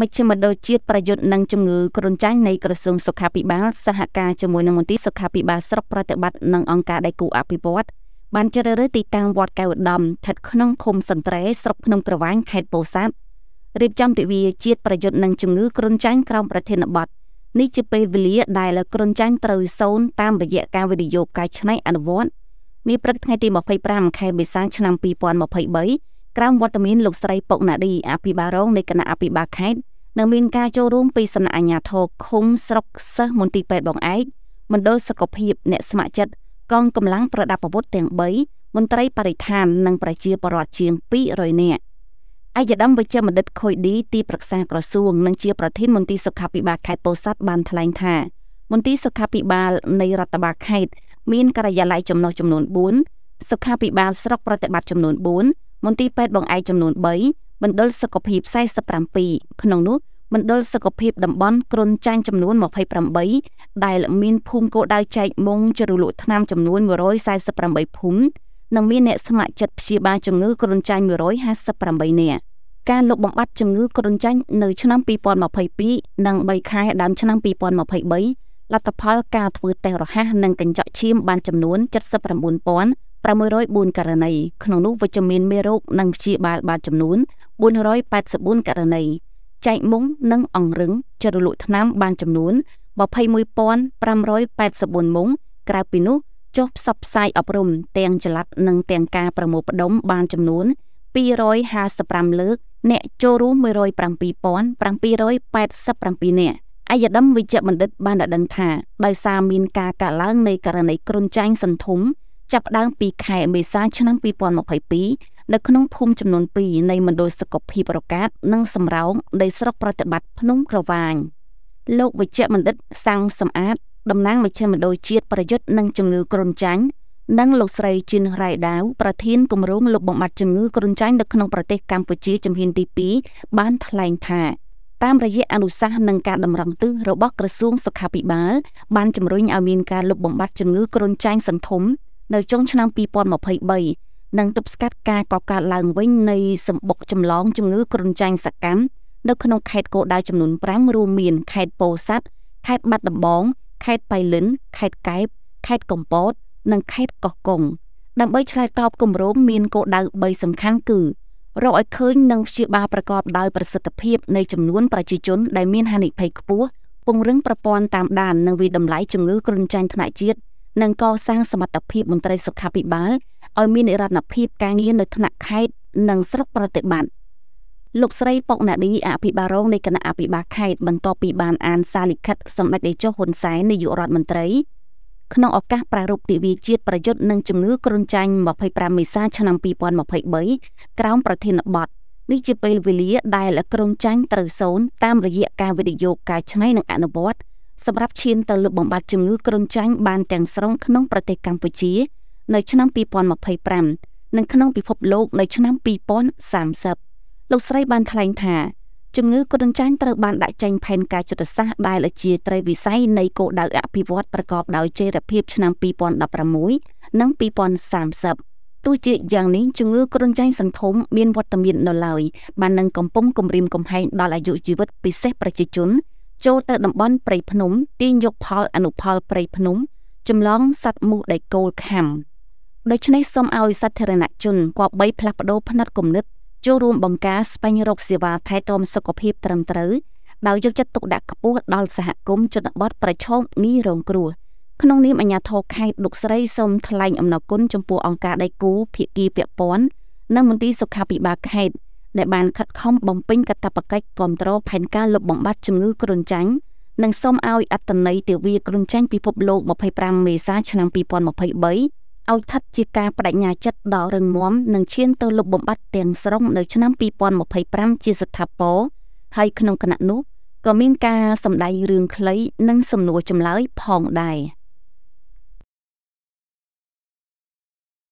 មជ្ឈមណ្ឌលជាតិប្រយុទ្ធនឹងជំងឺគ្រុនចាញ់នៃក្រសួងសុខាភិបាល សហការជាមួយនឹងមន្ទីរសុខាភិបាលស្រុកប្រតិបត្តិនិងអង្គការដៃគូអភិវឌ្ឍបានជ្រើសរើសទីតាំងវត្តកៅឧត្តមស្ថិតក្នុងឃុំសន្ត្រែស្រុកភ្នំក្រវ៉ាញ់ខេត្តពោធិ៍សាត់រៀបចំទិវាជាតិប្រយុទ្ធនឹងជំងឺគ្រុនចាញ់ក្រោមប្រធានបទនេះជាពេលវេលាដែលគ្រុនចាញ់ត្រូវសូន្យតាមរយៈការវិនិយោគកាយឆ្នៃអនុវត្តនេះព្រឹកថ្ងៃទី25ខែមេសាឆ្នាំ2023ក្រោមវត្តមានលោកស្រីប៉ុកណាឌីអភិបាលរងនៃគណៈអភិបាលខេត្តនៅមានការចូលរួមពីសំណាក់អាជ្ញាធរឃុំស្រុកសិស្សមន្ទីរពេទ្យបងឯកមណ្ឌលសុខភាពអ្នកស្ម័គ្រចិត្តកងកម្លាំងប្រដាប់អាវុធទាំង3មន្ត្រីបរិស្ថាននិងប្រជាពលរដ្ឋជាង200នាក់អាយដាមវិជ្ជបណ្ឌិតខុយឌីទីប្រឹក្សាក្រសួងនិងជាប្រធានមន្ទីរសុខាភិបាលខេត្តពោធិ៍សាត់បានថ្លែងថាមន្ទីរសុខាភិបាលនៃរដ្ឋបាលខេត្តមានការិយាល័យចំណុះចំនួន4សុខាភិបាល ស្រុកប្រតិបត្តិចំនួនមន្ទីរពេទ្យបងឯកចំនួន3មណ្ឌលសុខភាព47ក្នុងនោះមណ្ឌលសុខភាពតំបន់គ្រុនចាញ់ចំនួន28ដែលមានភូមិគោដៅចែកមុងជរុលក់ថ្នាំចំនួន148ភូមិនិងមានអ្នកស្ម័គ្រចិត្តព្យាបាលជំងឺគ្រុនចាញ់158នាក់ការលុបបំបាត់ជំងឺគ្រុនចាញ់នៅឆ្នាំ2022និង3ខែដើមឆ្នាំ2023លទ្ធផល ការធ្វើតេស្តរហ័សនិងកញ្ចក់ឈាមបានចំនួន604ករណីក្នុងនោះវិជ្ជមានមេរោគនិងព្យាបាលបានចំនួន484ករណីចែកមុងនិងអង្រឹងចរលក់ថ្នាំ បានចំនួន21584មុងក្រៅពីនោះចុះផ្សព្វផ្សាយអប់រំទាំងចល័តនិងទាំងការប្រមូលផ្ដុំបានចំនួន255លើក អ្នកចូលរួម107,787នាក់អាយដមវិជ្ជបណ្ឌិត បានដឹងថាដោយសារមានការកាឡើងនៃករណីគ្រុនចាញ់សន្ធុំចាប់ផ្ដើមពីខែមេសាឆ្នាំ2022នៅក្នុងភូមិចំនួន2នៃមណ្ឌលសុខភាពរកាតនិងសំរោងនៃស្រុកប្រតិបត្តិភ្នំក្រវាញលោកវិជ្ជបណ្ឌិត សាំងសំអាតតំណាងមជ្ឈមណ្ឌលជាតិប្រយុទ្ធនឹងជំងឺគ្រុនចាញ់និងលោកស្រីជឿនរ៉ៃដាវប្រធានគម្រោងលុបបំបាត់ជំងឺគ្រុនចាញ់នៅក្នុងប្រទេសកម្ពុជាជំហានទី2បានថ្លែងថាតាមរយៈអនុសាសន៍និងការតម្រង់ទិសរបស់ក្រសួងសុខាភិបាលបានជំរុញឲ្យមានការលុបបំបាត់ជំងឺគ្រុនចាញ់សន្ធំនៅចុងឆ្នាំ2023និងទប់ស្កាត់ការកកើតឡើងវិញនៃសម្បុកចម្លងជំងឺគ្រុនចាញ់សកម្មនៅក្នុងខេត្តគោលដៅចំនួន5រួមមានខេត្តពោធិ៍សាត់ខេត្តបាត់ដំបង ខេត្តបៃលិនខេត្តកែបខេត្តកំពត និងខេត្តកោះកុងដើម្បីឆ្លើយតបគម្រោងមានគោលដៅ3សំខាន់គឺរកឲ្យឃើញនិងព្យាបាលប្រកបដោយប្រសិទ្ធភាពនៃចំនួនប្រជាជនដែលមានហានិភ័យខ្ពស់ពង្រឹងប្រព័ន្ធតាមដាននិងវិដំឡៃជំងឺគ្រុនចាញ់ថ្នាក់ជាតិនិងកសាងសមត្ថភាពមន្ត្រីសុខាភិបាលឲ្យមាននិរន្តរភាពការងារនៅថ្នាក់ខេត្តនិងស្រុកប្រតិបត្តិលោកស្រីប៉ុកណាឌីអភិបាលរងនៃគណៈអភិបាលខេត្តបន្ទាប់ពីបានអាន សារលិខិតសម្ដេចនាយកហ៊ុនសែននាយករដ្ឋមន្ត្រី ក្នុងឱកាសប្រារព្ធទិវាជាតិប្រយុទ្ធនឹងជំងឺគ្រុនចាញ់25មេសា ឆ្នាំ2023ក្រោមប្រធានបទនេះជាពេលវេលាដែលក្រុមចាញ់ត្រូវសូនតាមរយៈការវិនិយោគការឆ្នៃនិងអនុវត្តសម្រាប់ឈានទៅលុបបំបាត់ជំងឺគ្រុនចាញ់បានទាំងស្រុងក្នុងប្រទេសកម្ពុជានៅឆ្នាំ2025និងក្នុងពិភពលោក នៅឆ្នាំ2030លោកស្រីបានថ្លែងថាជំងឺគ្រុនចាញ់ត្រូវបានដាក់ចេញផែនការយុទ្ធសាស្ត្រដែលជា ត្រីវិស័យនៃគោលដៅអភិវឌ្ឍប្រកបដោយចីរភាពឆ្នាំ2016និង2030ទោះជាយ៉ាងនេះជំងឺគ្រុនចាញ់សន្ធំមានវត្តមាននៅឡើយបាននឹងកំពុងគំរាមកំហែងដល់អាយុជីវិត ពិសេសប្រជាជនចូលទៅតំបន់ព្រៃភ្នំទាញយកផលអនុផលព្រៃភ្នំចម្លងសត្វមូសដែកគោលខាំដូច្នេះសូមឲ្យសាធារណជនគប្បីផ្លាស់ប្ដូរផ្នត់គំនិតចូលរួមបង្ការស្វែងរកសេវាថែទាំសុខភាពត្រឹមត្រូវដោយយកចិត្តទុកដាក់ខ្ពស់ដល់សហគមន៍ជនបទប្រឈមងាយរងគ្រោះក្នុងនាមអាជ្ញាធរខេត្តលោកស្រីសូមថ្លែងអំណរគុណចំពោះអង្គការដៃគូភាគីពាក់ព័ន្ធនិងមន្ទីរសុខាភិបាលខេត្តដែលបានខិតខំបំពេញកាតព្វកិច្ចគ្រប់គ្រងផែនការលុបបំបាត់ជំងឺគ្រុនចាញ់និងសូមឲ្យអត្តន័យទាវាគ្រុនចាញ់ពិភពលោក25មេសាឆ្នាំ2023ឲ្យថិតជាការបដិញ្ញាចិត្តដ៏រឹងមាំនិងឈានទៅលុបបំបាត់ទាំងស្រុងនៅឆ្នាំ2025ជាស្ថាពរហើយក្នុងគណៈនោះក៏មានការសម្ដែងរឿងខ្លី និង សំណួរចម្លើយផងដែរ។